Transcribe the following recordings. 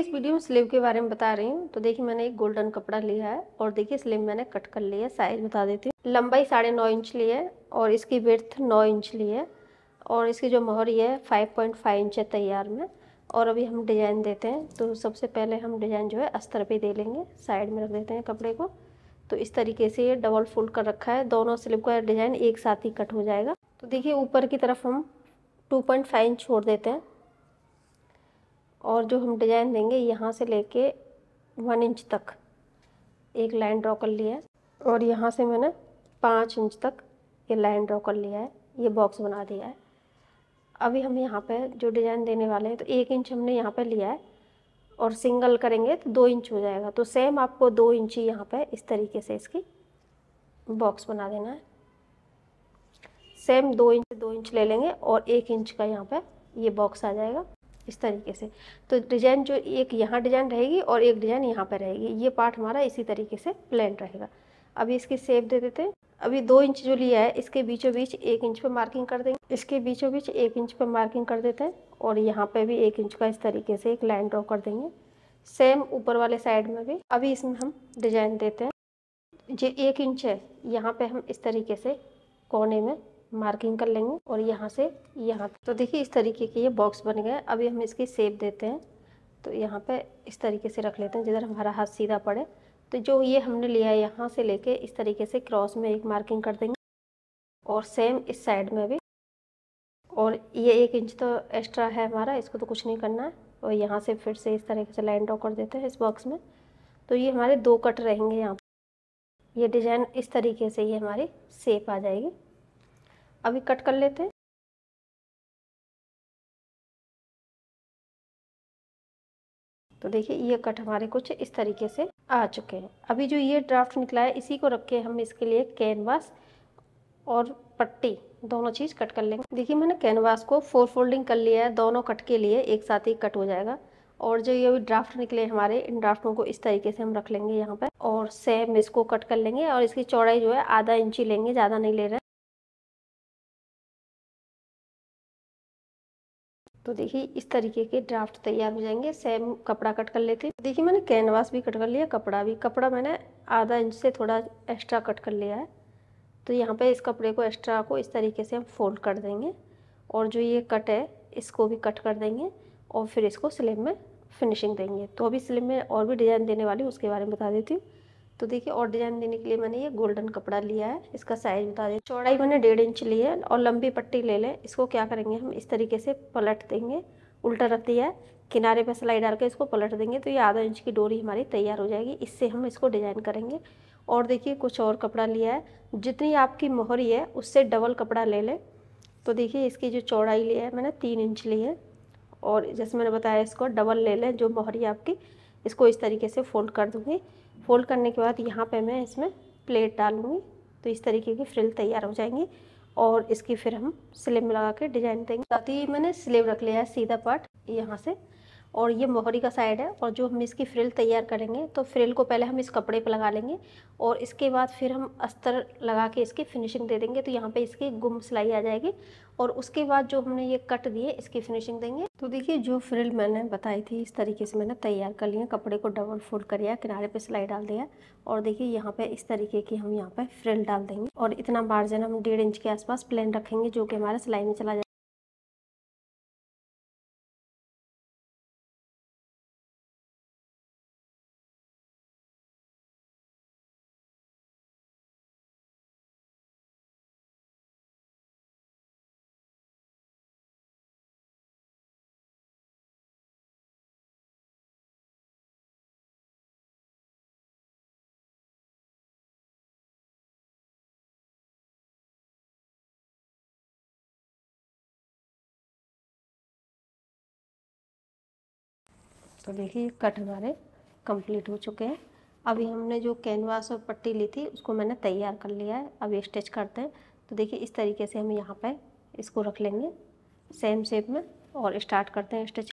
देखिए इस वीडियो में स्लीव के बारे में बता रही हूँ तो देखिए मैंने एक गोल्डन कपड़ा लिया है और देखिए स्लीव मैंने कट कर लिया है साइज बता देती हूँ लंबाई साढ़े नौ इंच ली है और इसकी विर्थ नौ इंच ली है और इसकी जो मोहरी है फाइव पॉइंट फाइव इंच है तैयार में और अभी हम डिज़ाइन देते हैं तो सबसे पहले हम डिज़ाइन जो है अस्तर पे दे लेंगे साइड में रख देते हैं कपड़े को तो इस तरीके से ये डबल फोल्ड कर रखा है दोनों स्लीव का डिज़ाइन एक साथ ही कट हो जाएगा तो देखिए ऊपर की तरफ हम टू पॉइंट फाइव इंच छोड़ देते हैं और जो हम डिज़ाइन देंगे यहाँ से लेके वन इंच तक एक लाइन ड्रॉ कर लिया है और यहाँ से मैंने पाँच इंच तक ये लाइन ड्रॉ कर लिया है ये बॉक्स बना दिया है अभी हम यहाँ पे जो डिज़ाइन देने वाले हैं तो एक इंच हमने यहाँ पे लिया है और सिंगल करेंगे तो दो इंच हो जाएगा तो सेम आपको दो इंच ही यहाँ पर इस तरीके से इसकी बॉक्स बना देना है सेम दो इंच दो इंच ले लेंगे और एक इंच का यहाँ पर ये बॉक्स आ जाएगा इस तरीके से तो डिजाइन जो एक यहाँ डिजाइन रहेगी और एक डिजाइन यहाँ पर रहेगी ये पार्ट हमारा इसी तरीके से प्लेन रहेगा अभी इसकी सेप दे देते हैं अभी दो इंच जो लिया है इसके बीचों बीच एक इंच पे मार्किंग कर देंगे इसके बीचों बीच एक इंच पे मार्किंग कर देते हैं और यहाँ पे भी एक इंच का इस तरीके से एक लाइन ड्रॉ कर देंगे सेम ऊपर वाले साइड में भी अभी इसमें हम डिजाइन देते हैं जो एक इंच है यहाँ पे हम इस तरीके से कोने में मार्किंग कर लेंगे और यहाँ से यहाँ तो देखिए इस तरीके के ये बॉक्स बन गए अभी हम इसकी सेप देते हैं तो यहाँ पे इस तरीके से रख लेते हैं जिधर हमारा हाथ सीधा पड़े तो जो ये हमने लिया है यहाँ से लेके इस तरीके से क्रॉस में एक मार्किंग कर देंगे और सेम इस साइड में भी और ये एक इंच तो एक्स्ट्रा है हमारा इसको तो कुछ नहीं करना है और यहाँ से फिर से इस तरीके से लाइन ड्रॉ कर देते हैं इस बॉक्स में तो ये हमारे दो कट रहेंगे यहाँ ये डिज़ाइन इस तरीके से ही हमारी सेप आ जाएगी अभी कट कर लेते हैं तो देखिए ये कट हमारे कुछ इस तरीके से आ चुके हैं अभी जो ये ड्राफ्ट निकला है इसी को रख के हम इसके लिए कैनवास और पट्टी दोनों चीज़ कट कर लेंगे देखिए मैंने कैनवास को फोर फोल्डिंग कर लिया है दोनों कट के लिए एक साथ ही कट हो जाएगा और जो ये अभी ड्राफ्ट निकले हमारे इन ड्राफ्टों को इस तरीके से हम रख लेंगे यहाँ पर और सेम इसको कट कर लेंगे और इसकी चौड़ाई जो है आधा इंची लेंगे ज़्यादा नहीं ले रहे तो देखिए इस तरीके के ड्राफ्ट तैयार हो जाएंगे सेम कपड़ा कट कर लेते देखिए मैंने कैनवास भी कट कर लिया कपड़ा भी कपड़ा मैंने आधा इंच से थोड़ा एक्स्ट्रा कट कर लिया है तो यहाँ पे इस कपड़े को एक्स्ट्रा को इस तरीके से हम फोल्ड कर देंगे और जो ये कट है इसको भी कट कर देंगे और फिर इसको स्लिम में फिनिशिंग देंगे तो अभी स्लिम में और भी डिज़ाइन देने वाली उसके बारे में बता देती हूँ तो देखिए और डिजाइन देने के लिए मैंने ये गोल्डन कपड़ा लिया है इसका साइज बता दें चौड़ाई मैंने डेढ़ इंच ली है और लंबी पट्टी ले लें इसको क्या करेंगे हम इस तरीके से पलट देंगे उल्टा रख दिया है किनारे पर सिलाई डाल के इसको पलट देंगे तो ये आधा इंच की डोरी हमारी तैयार हो जाएगी इससे हम इसको डिज़ाइन करेंगे और देखिए कुछ और कपड़ा लिया है जितनी आपकी मोहरी है उससे डबल कपड़ा ले लें तो देखिए इसकी जो चौड़ाई ली है मैंने तीन इंच ली है और जैसे मैंने बताया इसको डबल ले लें जो मोहरी आपकी इसको इस तरीके से फोल्ड कर दूँगी फोल्ड करने के बाद यहाँ पे मैं इसमें प्लेट डालूँगी तो इस तरीके की फ्रिल तैयार हो जाएंगी और इसकी फिर हम स्लीव में लगा के डिजाइन देंगे साथ ही मैंने स्लीव रख लिया है सीधा पार्ट यहाँ से और ये मोहरी का साइड है और जो हम इसकी फ्रिल तैयार करेंगे तो फ्रिल को पहले हम इस कपड़े पर लगा लेंगे और इसके बाद फिर हम अस्तर लगा के इसकी फिनिशिंग दे देंगे तो यहाँ पे इसकी गुम सिलाई आ जाएगी और उसके बाद जो हमने ये कट दिए इसकी फिनिशिंग देंगे तो देखिए जो फ्रिल मैंने बताई थी इस तरीके से मैंने तैयार कर लिया कपड़े को डबल फोल्ड कर लिया किनारे पे सिलाई डाल दिया और देखिए यहाँ पे इस तरीके की हम यहाँ पे फ्रिल डाल देंगे और इतना मार्जिन हम डेढ़ इंच के आसपास प्लेन रखेंगे जो कि हमारा सिलाई में चला जाए तो देखिए कट हमारे कंप्लीट हो चुके हैं अभी हमने जो कैनवास और पट्टी ली थी उसको मैंने तैयार कर लिया है अब स्टिच करते हैं तो देखिए इस तरीके से हम यहाँ पर इसको रख लेंगे सेम शेप में और स्टार्ट करते हैं स्टिच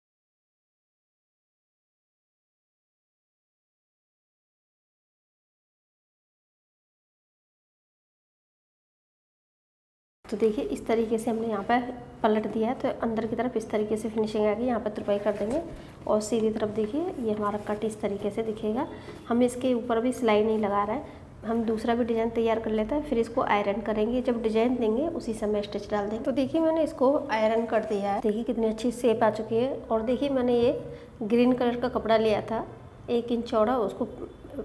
तो देखिए इस तरीके से हमने यहाँ पर पलट दिया है तो अंदर की तरफ इस तरीके से फिनिशिंग आ गई यहाँ पर तुरपाई कर देंगे और सीधी तरफ देखिए ये हमारा कट इस तरीके से दिखेगा हम इसके ऊपर भी सिलाई नहीं लगा रहे हैं हम दूसरा भी डिज़ाइन तैयार कर लेते हैं फिर इसको आयरन करेंगे जब डिज़ाइन देंगे उसी समय स्टिच डाल देंगे तो देखिए मैंने इसको आयरन कर दिया है देखिए कितनी अच्छी सेप आ चुकी है और देखिए मैंने ये ग्रीन कलर का कपड़ा लिया था एक इंच चौड़ा उसको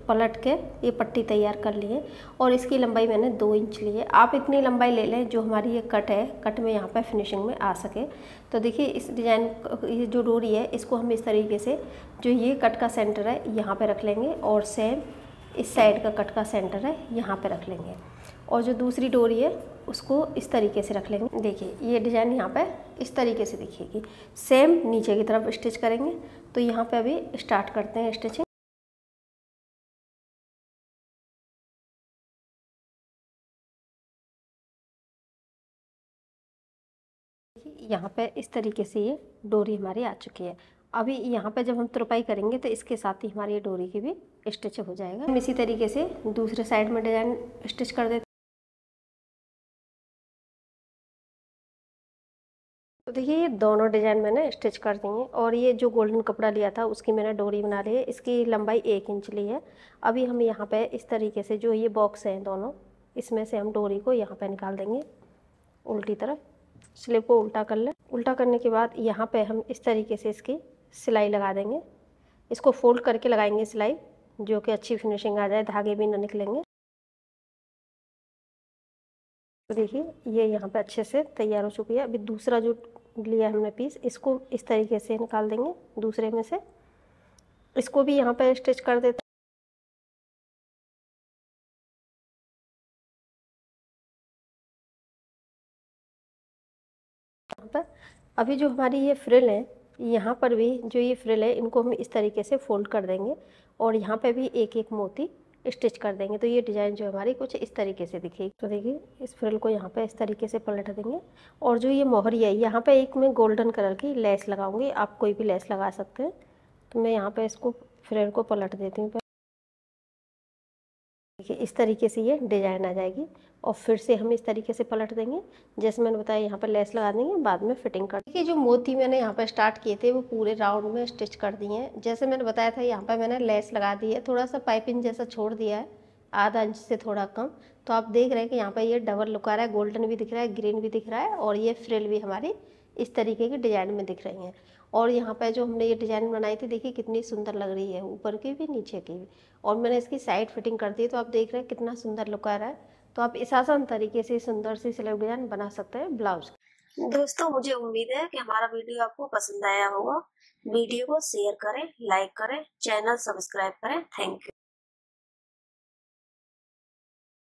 पलट के ये पट्टी तैयार कर लिए और इसकी लंबाई मैंने दो इंच ली है आप इतनी लंबाई ले लें जो हमारी ये कट है कट में यहाँ पर फिनिशिंग में आ सके तो देखिए इस डिज़ाइन ये जो डोरी है इसको हम इस तरीके से जो ये कट का सेंटर है यहाँ पर रख लेंगे और सेम इस साइड का कट का सेंटर है यहाँ पर रख लेंगे और जो दूसरी डोरी है उसको इस तरीके से रख लेंगे देखिए ये डिज़ाइन यहाँ पर इस तरीके से दिखेगी सेम नीचे की तरफ स्टिच करेंगे तो यहाँ पे अभी स्टार्ट करते हैं स्टिचिंग देखिए यहाँ पे इस तरीके से ये डोरी हमारी आ चुकी है अभी यहाँ पे जब हम तुरपाई करेंगे तो इसके साथ ही हमारी ये डोरी की भी स्टिच हो जाएगा हम इसी तरीके से दूसरे साइड में डिजाइन स्टिच कर देते तो देखिए ये दोनों डिजाइन मैंने स्टिच कर दी हैं और ये जो गोल्डन कपड़ा लिया था उसकी मैंने डोरी बना ली है इसकी लंबाई एक इंच ली है अभी हम यहाँ पे इस तरीके से जो ये बॉक्स हैं दोनों इसमें से हम डोरी को यहाँ पे निकाल देंगे उल्टी तरफ स्लीव को उल्टा कर लें उल्टा करने के बाद यहाँ पे हम इस तरीके से इसकी सिलाई लगा देंगे इसको फोल्ड करके लगाएंगे सिलाई जो कि अच्छी फिनिशिंग आ जाए धागे भी ना निकलेंगे तो देखिए ये यहाँ पे अच्छे से तैयार हो चुकी है अभी दूसरा जो लिया हमने पीस इसको इस तरीके से निकाल देंगे दूसरे में से इसको भी यहाँ पर स्टिच कर देते पर अभी जो हमारी ये फ्रिल है यहाँ पर भी जो ये फ्रिल है इनको हम इस तरीके से फोल्ड कर देंगे और यहाँ पे भी एक एक मोती स्टिच कर देंगे तो ये डिज़ाइन जो हमारी कुछ इस तरीके से दिखेगी तो देखिए इस फ्रिल को यहाँ पे इस तरीके से पलट देंगे और जो ये मोहरी है यहाँ पे एक मैं गोल्डन कलर की लेस लगाऊंगी आप कोई भी लेस लगा सकते हैं तो मैं यहाँ पे इसको फ्रिल को पलट देती हूँ देखिए इस तरीके से ये डिजाइन आ जाएगी और फिर से हम इस तरीके से पलट देंगे जैसे मैंने बताया यहाँ पर लेस लगा देंगे बाद में फिटिंग कर देखिए जो मोती मैंने यहाँ पर स्टार्ट किए थे वो पूरे राउंड में स्टिच कर दिए हैं जैसे मैंने बताया था यहाँ पर मैंने लेस लगा दी है थोड़ा सा पाइपिंग जैसा छोड़ दिया है आधा इंच से थोड़ा कम तो आप देख रहे हैं कि यहाँ पर ये डबल लुक आ रहा है गोल्डन भी दिख रहा है ग्रीन भी दिख रहा है और ये फ्रिल भी हमारी इस तरीके की डिजाइन में दिख रही हैं और यहाँ पे जो हमने ये डिज़ाइन बनाई थी देखिए कितनी सुंदर लग रही है ऊपर की भी नीचे की भी और मैंने इसकी साइड फिटिंग कर दी तो आप देख रहे हैं कितना सुंदर लुक आ रहा है तो आप इस आसान तरीके से सुंदर सी सिलाई डिज़ाइन बना सकते हैं ब्लाउज दोस्तों मुझे उम्मीद है कि हमारा वीडियो आपको पसंद आया होगा वीडियो को शेयर करें लाइक करें चैनल सब्सक्राइब करें थैंक यू